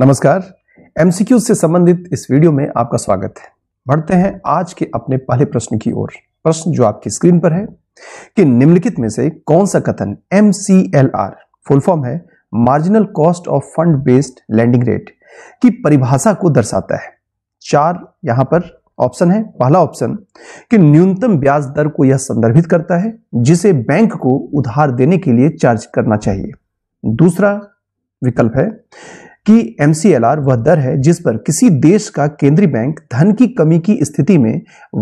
नमस्कार एमसीक्यू से संबंधित इस वीडियो में आपका स्वागत है बढ़ते हैं आज के अपने पहले प्रश्न की ओर प्रश्न जो आपकी स्क्रीन पर है कि निम्नलिखित में से कौन सा कथन एम फुल फॉर्म है marginal cost of fund based lending rate की परिभाषा को दर्शाता है चार यहां पर ऑप्शन है पहला ऑप्शन कि न्यूनतम ब्याज दर को यह संदर्भित करता है जिसे बैंक को उधार देने के लिए चार्ज करना चाहिए दूसरा विकल्प है कि एमसीएलआर वह दर है जिस पर किसी देश का केंद्रीय बैंक धन की कमी की स्थिति में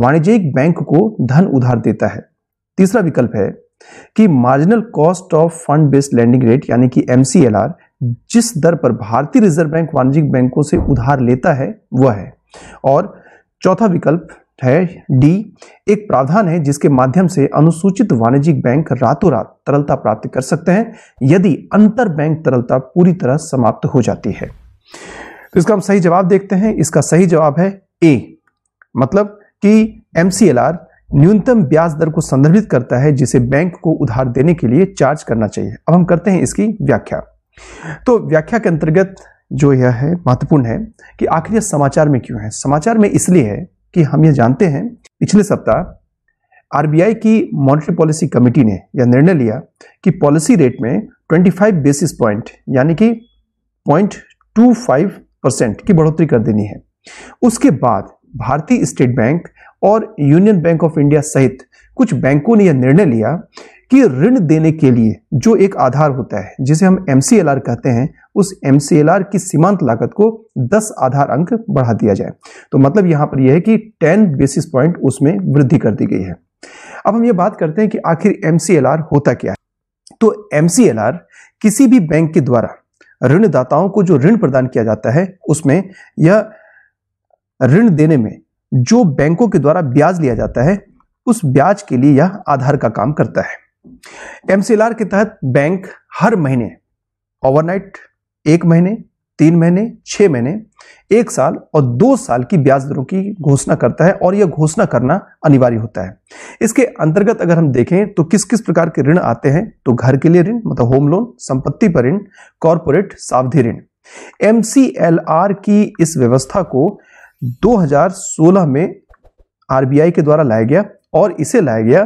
वाणिज्यिक बैंक को धन उधार देता है तीसरा विकल्प है कि marginal cost of fund based lending rate यानी कि एमसीएलआर जिस दर पर भारतीय रिजर्व बैंक वाणिज्यिक बैंकों से उधार लेता है वह है और चौथा विकल्प है डी एक प्रावधान है जिसके माध्यम से अनुसूचित वाणिज्यिक बैंक रातों रात तरलता प्राप्त कर सकते हैं यदि अंतर बैंक तरलता पूरी तरह समाप्त हो जाती है तो इसका हम सही जवाब देखते हैं इसका सही जवाब है ए मतलब कि एम न्यूनतम ब्याज दर को संदर्भित करता है जिसे बैंक को उधार देने के लिए चार्ज करना चाहिए अब हम करते हैं इसकी व्याख्या तो व्याख्या के अंतर्गत जो यह है महत्वपूर्ण है कि आखिर यह समाचार में क्यों है समाचार में इसलिए है कि हम ये जानते हैं पिछले सप्ताह आरबीआई की मॉनेटरी पॉलिसी कमेटी ने यह निर्णय लिया कि पॉलिसी रेट में 25 बेसिस पॉइंट यानी कि 0.25 परसेंट की बढ़ोतरी कर देनी है उसके बाद भारतीय स्टेट बैंक और यूनियन बैंक ऑफ इंडिया सहित कुछ बैंकों ने यह निर्णय लिया कि ऋण देने के लिए जो एक आधार होता है जिसे हम एम कहते हैं उस एम की सीमांत लागत को 10 आधार अंक बढ़ा दिया जाए तो मतलब यहां पर यह है कि 10 बेसिस पॉइंट उसमें वृद्धि कर दी गई है अब हम ये बात करते हैं कि आखिर एम होता क्या है तो एम किसी भी बैंक के द्वारा ऋणदाताओं को जो ऋण प्रदान किया जाता है उसमें यह ऋण देने में जो बैंकों के द्वारा ब्याज लिया जाता है उस ब्याज के लिए यह आधार का काम करता है एमसीएलआर के तहत बैंक हर महीने ओवरनाइट एक महीने तीन महीने छह महीने एक साल और दो साल की ब्याज दरों की घोषणा करता है और यह घोषणा करना अनिवार्य होता है इसके अंतर्गत अगर हम देखें तो किस किस प्रकार के ऋण आते हैं तो घर के लिए ऋण मतलब होम लोन संपत्ति पर ऋण कॉरपोरेट सावधि ऋण एमसीएलआर की इस व्यवस्था को 2016 में आरबीआई के द्वारा लाया गया और इसे लाया गया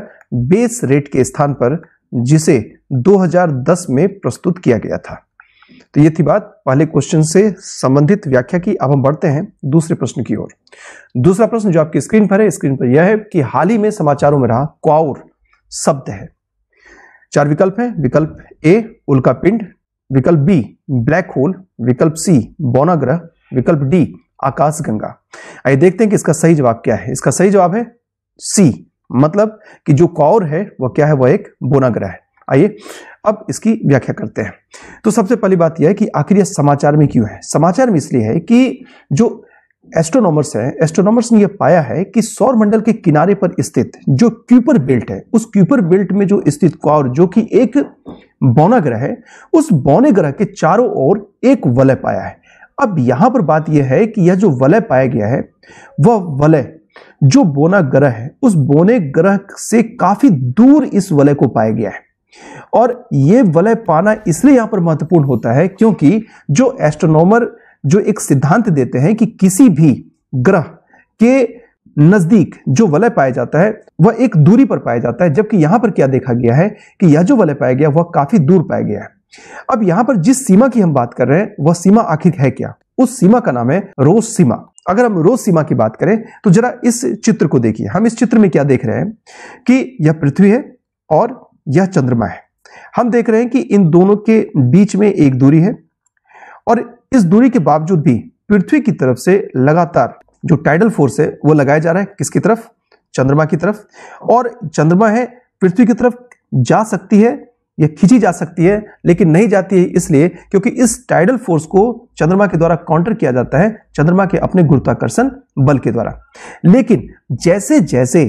बेस रेट के स्थान पर जिसे 2010 में प्रस्तुत किया गया था तो ये थी बात पहले क्वेश्चन से संबंधित व्याख्या की अब हम बढ़ते हैं दूसरे प्रश्न की ओर दूसरा प्रश्न जो आपकी स्क्रीन पर है स्क्रीन पर यह है कि हाल ही में समाचारों में रहा क्वाउर शब्द है चार विकल्प हैं विकल्प ए उल्का पिंड विकल्प बी ब्लैक होल विकल्प सी बौनाग्रह विकल्प डी आकाशगंगा आइए देखते हैं कि इसका सही जवाब क्या है इसका सही जवाब है सी मतलब कि जो कौर है वह क्या है वह एक बोना ग्रह है आइए अब इसकी व्याख्या करते हैं तो सबसे पहली बात यह है कि आखिर यह समाचार में क्यों है समाचार में इसलिए है कि जो एस्ट्रोनॉमर्स हैं एस्ट्रोनॉमर्स ने यह पाया है कि सौर मंडल के किनारे पर स्थित जो क्यूपर बेल्ट है उस क्यूपर बेल्ट में जो स्थित कौर जो कि एक बौना ग्रह है उस बौने ग्रह के चारों ओर एक वलय पाया है अब यहां पर बात यह है कि यह जो वलय पाया गया है वह वलय जो बोना ग्रह है उस बोने ग्रह से काफी दूर इस वलय को पाया गया है और यह वलय पाना इसलिए यहां पर महत्वपूर्ण होता है क्योंकि जो एस्ट्रोनॉमर जो एक सिद्धांत देते हैं कि किसी भी ग्रह के नजदीक जो वलय पाया जाता है वह एक दूरी पर पाया जाता है जबकि यहां पर क्या देखा गया है कि यह जो वलय पाया गया वह काफी दूर पाया गया है अब यहां पर जिस सीमा की हम बात कर रहे हैं वह सीमा आखिर है क्या उस सीमा का नाम है रोज सीमा अगर हम रोज सीमा की बात करें तो जरा इस चित्र को देखिए हम इस चित्र में क्या देख रहे हैं कि यह पृथ्वी है और यह चंद्रमा है हम देख रहे हैं कि इन दोनों के बीच में एक दूरी है और इस दूरी के बावजूद भी पृथ्वी की तरफ से लगातार जो टाइडल फोर्स है वो लगाया जा रहा है किसकी तरफ चंद्रमा की तरफ और चंद्रमा है पृथ्वी की तरफ जा सकती है ये खींची जा सकती है लेकिन नहीं जाती है इसलिए क्योंकि इस टाइडल फोर्स को चंद्रमा के द्वारा काउंटर किया जाता है चंद्रमा के अपने गुरुत्वाकर्षण बल के द्वारा लेकिन जैसे जैसे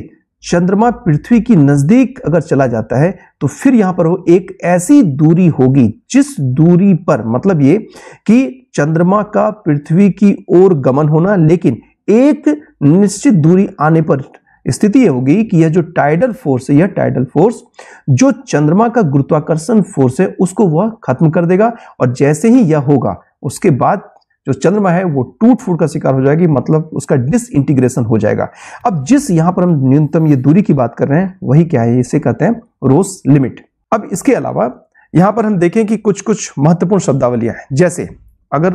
चंद्रमा पृथ्वी की नजदीक अगर चला जाता है तो फिर यहां पर वो एक ऐसी दूरी होगी जिस दूरी पर मतलब ये कि चंद्रमा का पृथ्वी की ओर गमन होना लेकिन एक निश्चित दूरी आने पर स्थिति यह होगी कि यह जो टाइडल फोर्स है यह टाइडल फोर्स जो चंद्रमा का गुरुत्वाकर्षण फोर्स है उसको वह खत्म कर देगा और जैसे ही यह होगा उसके बाद जो चंद्रमा है वो टूट फूट का शिकार हो जाएगी मतलब उसका डिस इंटीग्रेशन हो जाएगा अब जिस यहां पर हम न्यूनतम ये दूरी की बात कर रहे हैं वही क्या है इसे कहते हैं रोस लिमिट अब इसके अलावा यहां पर हम देखें कि कुछ कुछ महत्वपूर्ण शब्दावलियां हैं जैसे अगर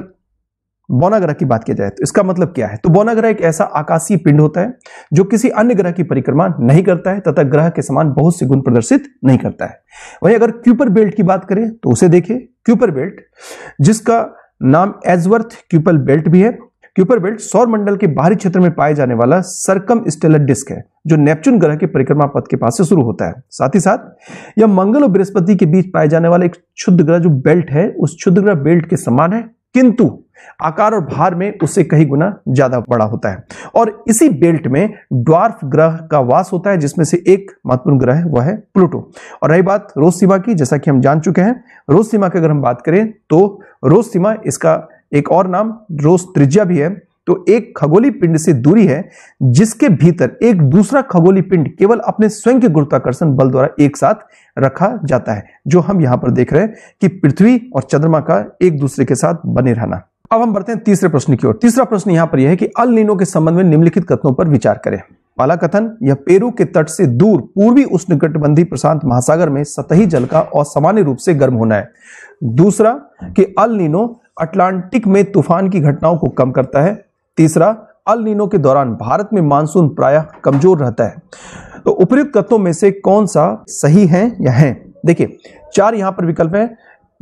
ग्रह की बात किया जाए तो इसका मतलब क्या है तो बोनाग्रह एक ऐसा आकाशीय पिंड होता है जो किसी अन्य ग्रह की परिक्रमा नहीं करता है तथा ग्रह के समान बहुत से गुण प्रदर्शित नहीं करता है वहीं अगर क्यूपर बेल्ट की बात करें तो उसे देखें क्यूपर बेल्ट जिसका नाम एजवर्थ क्यूपर बेल्ट भी है क्यूपर बेल्ट सौर मंडल के बाहरी क्षेत्र में पाए जाने वाला सरकम स्टेलर डिस्क है जो नेपच्यून ग्रह के परिक्रमा पथ के पास से शुरू होता है साथ ही साथ यह मंगल और बृहस्पति के बीच पाए जाने वाला एक क्षुद्र ग्रह जो बेल्ट है उस क्षुद्र ग्रह बेल्ट के समान है किंतु आकार और भार में उससे कई गुना ज्यादा बड़ा होता है और इसी बेल्ट में ड्वार्फ ग्रह का वास होता है जिसमें से एक महत्वपूर्ण ग्रह है वह है प्लूटो और रही बात रोज सीमा की जैसा कि हम जान चुके हैं रोज सीमा की अगर हम बात करें तो रोज सीमा इसका एक और नाम रोज त्रिज्या भी है तो एक खगोली पिंड से दूरी है जिसके भीतर एक दूसरा खगोली पिंड केवल अपने स्वयं के गुरुत्वाकर्षण बल द्वारा एक साथ रखा जाता है जो हम यहां पर देख रहे हैं कि पृथ्वी और चंद्रमा का एक दूसरे के साथ बने रहना अब हम बढ़ते हैं तीसरे प्रश्न की ओर तीसरा प्रश्न यहां पर यह है कि अल नीनो के संबंध में निम्नलिखित कथनों पर विचार करें पहला कथन यह पेरू के तट से दूर पूर्वी उष्णकटिबंधीय प्रशांत महासागर में सतही जल का असामान्य रूप से गर्म होना है दूसरा कि अल नीनो अटलांटिक में तूफान की घटनाओं को कम करता है तीसरा अल नीनो के दौरान भारत में मानसून प्रायः कमजोर रहता है तो उपयुक्त कथनों में से कौन सा सही है या है देखिए चार यहां पर विकल्प है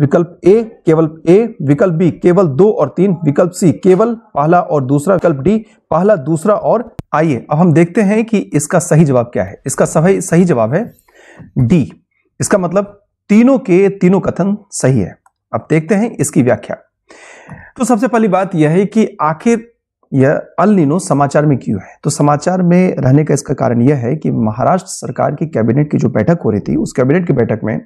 विकल्प ए केवल ए विकल्प बी केवल दो और तीन विकल्प सी केवल पहला और दूसरा विकल्प डी पहला दूसरा और आइए अब हम देखते हैं कि इसका सही जवाब क्या है इसका सही सही जवाब है डी इसका मतलब तीनों के तीनों कथन सही है अब देखते हैं इसकी व्याख्या तो सबसे पहली बात यह है कि आखिर यह नीनो समाचार में क्यों है तो समाचार में रहने का इसका कारण यह है कि महाराष्ट्र सरकार की कैबिनेट की जो बैठक हो रही थी उस कैबिनेट की बैठक में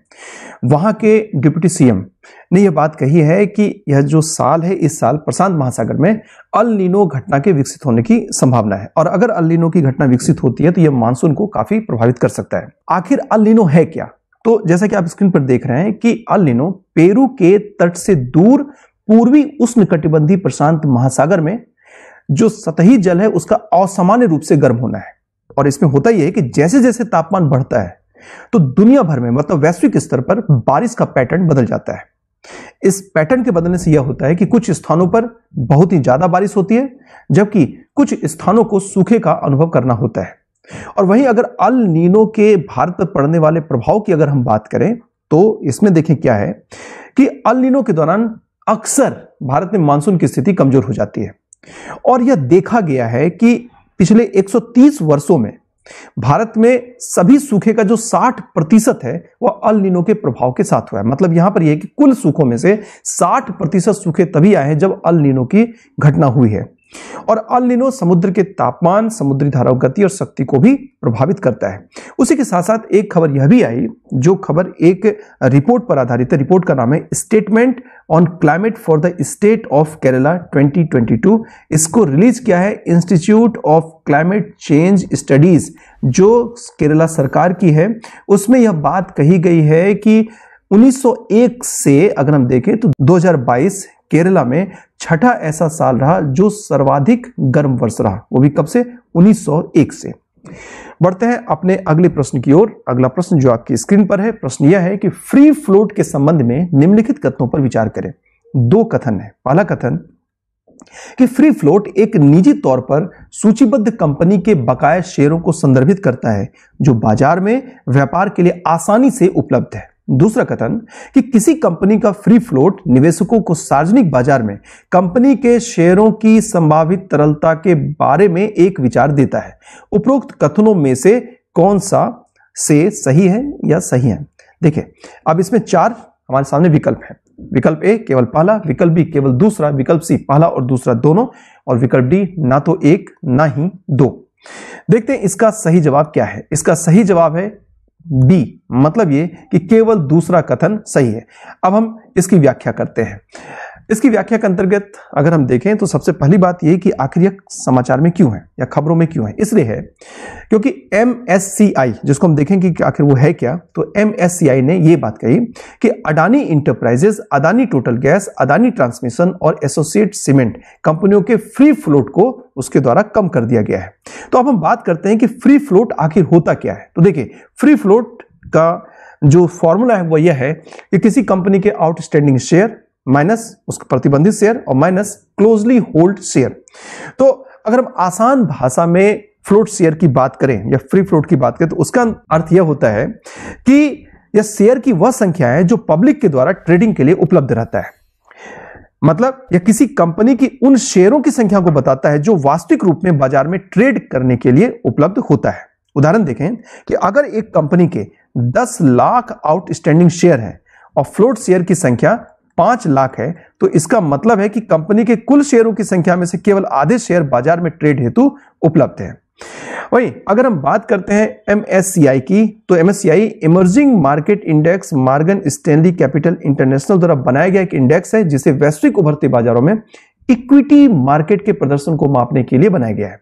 वहां के डिप्टी सीएम ने यह बात कही है कि यह जो साल है इस साल प्रशांत महासागर में अल नीनो घटना के विकसित होने की संभावना है और अगर अल नीनो की घटना विकसित होती है तो यह मानसून को काफी प्रभावित कर सकता है आखिर अल नीनो है क्या तो जैसा कि आप स्क्रीन पर देख रहे हैं कि अल नीनो पेरू के तट से दूर पूर्वी उष्ण कटिबंधी प्रशांत महासागर में जो सतही जल है उसका असामान्य रूप से गर्म होना है और इसमें होता यह है कि जैसे जैसे तापमान बढ़ता है तो दुनिया भर में मतलब वैश्विक स्तर पर बारिश का पैटर्न बदल जाता है इस पैटर्न के बदलने से यह होता है कि कुछ स्थानों पर बहुत ही ज्यादा बारिश होती है जबकि कुछ स्थानों को सूखे का अनुभव करना होता है और वहीं अगर अल नीनो के भारत पर पड़ने वाले प्रभाव की अगर हम बात करें तो इसमें देखें क्या है कि अल नीनो के दौरान अक्सर भारत में मानसून की स्थिति कमजोर हो जाती है और यह देखा गया है कि पिछले 130 वर्षों में भारत में सभी सूखे का जो 60 प्रतिशत है वह अल निनो के प्रभाव के साथ हुआ है मतलब यहां पर यह कि कुल सूखों में से 60 प्रतिशत सूखे तभी आए हैं जब अल निनो की घटना हुई है और अलिनो समुद्र के तापमान समुद्री धाराओं गति और शक्ति को भी प्रभावित करता है उसी के साथ साथ एक खबर यह भी आई जो खबर एक रिपोर्ट पर आधारित है रिपोर्ट का नाम है statement on climate for the state of Kerala 2022 इसको रिलीज किया है institute of climate change studies जो केरला सरकार की है उसमें यह बात कही गई है कि 1901 से अगर हम देखें तो 2022 केरला में छठा ऐसा साल रहा जो सर्वाधिक गर्म वर्ष रहा वो भी कब से 1901 से बढ़ते हैं अपने अगले प्रश्न की ओर अगला प्रश्न जो आपकी स्क्रीन पर है प्रश्न यह है कि फ्री फ्लोट के संबंध में निम्नलिखित कथनों पर विचार करें दो कथन है पहला कथन कि फ्री फ्लोट एक निजी तौर पर सूचीबद्ध कंपनी के बकाया शेयरों को संदर्भित करता है जो बाजार में व्यापार के लिए आसानी से उपलब्ध है दूसरा कथन कि किसी कंपनी का फ्री फ्लोट निवेशकों को सार्वजनिक बाजार में कंपनी के शेयरों की संभावित तरलता के बारे में एक विचार देता है उपरोक्त कथनों में से कौन सा से सही है या सही है देखिए अब इसमें चार हमारे सामने विकल्प है विकल्प ए केवल पहला विकल्प बी केवल दूसरा विकल्प सी पहला और दूसरा दोनों और विकल्प डी ना तो एक ना ही दो देखते हैं इसका सही जवाब क्या है इसका सही जवाब है डी मतलब ये कि केवल दूसरा कथन सही है अब हम इसकी व्याख्या करते हैं इसकी व्याख्या के अंतर्गत अगर हम देखें तो सबसे पहली बात यह कि आखिर यह समाचार में क्यों है या खबरों में क्यों है इसलिए है क्योंकि एम जिसको हम देखें कि आखिर वो है क्या तो एम ने यह बात कही कि Adani enterprises Adani total gas Adani transmission और एसोसिएट सीमेंट कंपनियों के फ्री फ्लोट को उसके द्वारा कम कर दिया गया है तो अब हम बात करते हैं कि फ्री फ्लोट आखिर होता क्या है तो देखिए फ्री फ्लोट का जो फॉर्मूला है वह यह है कि किसी कंपनी के आउटस्टैंडिंग शेयर माइनस उसका प्रतिबंधित शेयर और माइनस क्लोजली होल्ड शेयर तो अगर हम आसान भाषा में फ्लोट शेयर की बात करें या फ्री फ्लोट की बात करें तो उसका अर्थ यह होता है कि यह शेयर की वह संख्या है जो पब्लिक के द्वारा ट्रेडिंग के लिए उपलब्ध रहता है मतलब यह किसी कंपनी की उन शेयरों की संख्या को बताता है जो वास्तविक रूप में बाजार में ट्रेड करने के लिए उपलब्ध होता है उदाहरण देखें कि अगर एक कंपनी के 10 लाख आउटस्टैंडिंग शेयर हैं और फ्लोट शेयर की संख्या पांच लाख है तो इसका मतलब है कि कंपनी के कुल शेयरों की संख्या में से केवल आधे शेयर बाजार में ट्रेड हेतु उपलब्ध है वही अगर हम बात करते हैं एमएससीआई की तो MSCI emerging market index Morgan Stanley capital international द्वारा बनाया गया एक इंडेक्स है जिसे वैश्विक उभरते बाजारों में इक्विटी मार्केट के प्रदर्शन को मापने के लिए बनाया गया है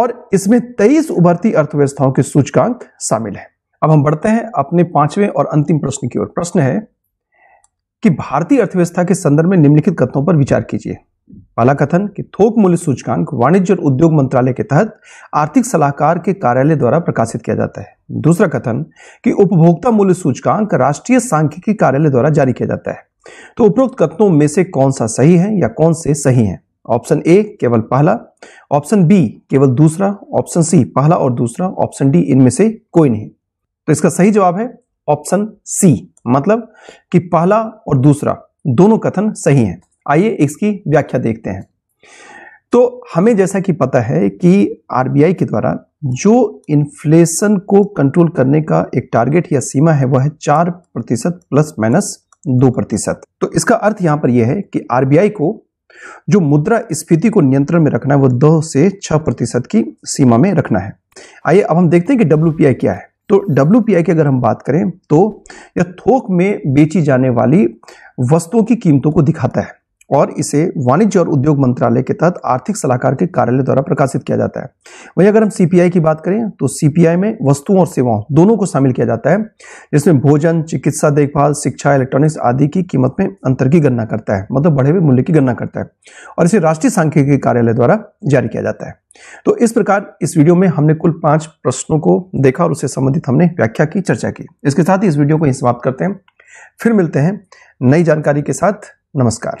और इसमें तेईस उभरती अर्थव्यवस्थाओं के सूचकांक शामिल है अब हम बढ़ते हैं अपने पांचवें और अंतिम प्रश्न की ओर प्रश्न है कि भारतीय अर्थव्यवस्था के संदर्भ में निम्नलिखित कथनों पर विचार कीजिए पहला कथन कि थोक मूल्य सूचकांक वाणिज्य और उद्योग मंत्रालय के तहत आर्थिक सलाहकार के कार्यालय द्वारा प्रकाशित किया जाता है दूसरा कथन कि उपभोक्ता मूल्य सूचकांक राष्ट्रीय सांख्यिकी कार्यालय द्वारा जारी किया जाता है तो उपरोक्त कथनों में से कौन सा सही है या कौन से सही है ऑप्शन ए केवल पहला ऑप्शन बी केवल दूसरा ऑप्शन सी पहला और दूसरा ऑप्शन डी इनमें से कोई नहीं तो इसका सही जवाब है ऑप्शन सी मतलब कि पहला और दूसरा दोनों कथन सही हैं आइए इसकी व्याख्या देखते हैं तो हमें जैसा कि पता है कि आरबीआई के द्वारा जो इन्फ्लेशन को कंट्रोल करने का एक टारगेट या सीमा है वह है चार प्रतिशत प्लस माइनस दो प्रतिशत तो इसका अर्थ यहां पर यह है कि आरबीआई को जो मुद्रा स्फीति को नियंत्रण में रखना है वह दो से छह प्रतिशत की सीमा में रखना है आइए अब हम देखते हैं कि डब्ल्यू क्या है तो डब्ल्यू की अगर हम बात करें तो यह थोक में बेची जाने वाली वस्तुओं की कीमतों को दिखाता है और इसे वाणिज्य और उद्योग मंत्रालय के तहत आर्थिक सलाहकार के कार्यालय द्वारा प्रकाशित किया जाता है वहीं अगर हम सीपीआई की बात करें तो सीपीआई में वस्तुओं और सेवाओं दोनों को शामिल किया जाता है जिसमें भोजन चिकित्सा देखभाल शिक्षा इलेक्ट्रॉनिक्स आदि की कीमत में अंतर की गणना करता है मतलब बढ़े हुए मूल्य की गणना करता है और इसे राष्ट्रीय सांख्यिकी कार्यालय द्वारा जारी किया जाता है तो इस प्रकार इस वीडियो में हमने कुल पांच प्रश्नों को देखा और उससे संबंधित हमने व्याख्या की चर्चा की इसके साथ ही इस वीडियो को समाप्त करते हैं फिर मिलते हैं नई जानकारी के साथ नमस्कार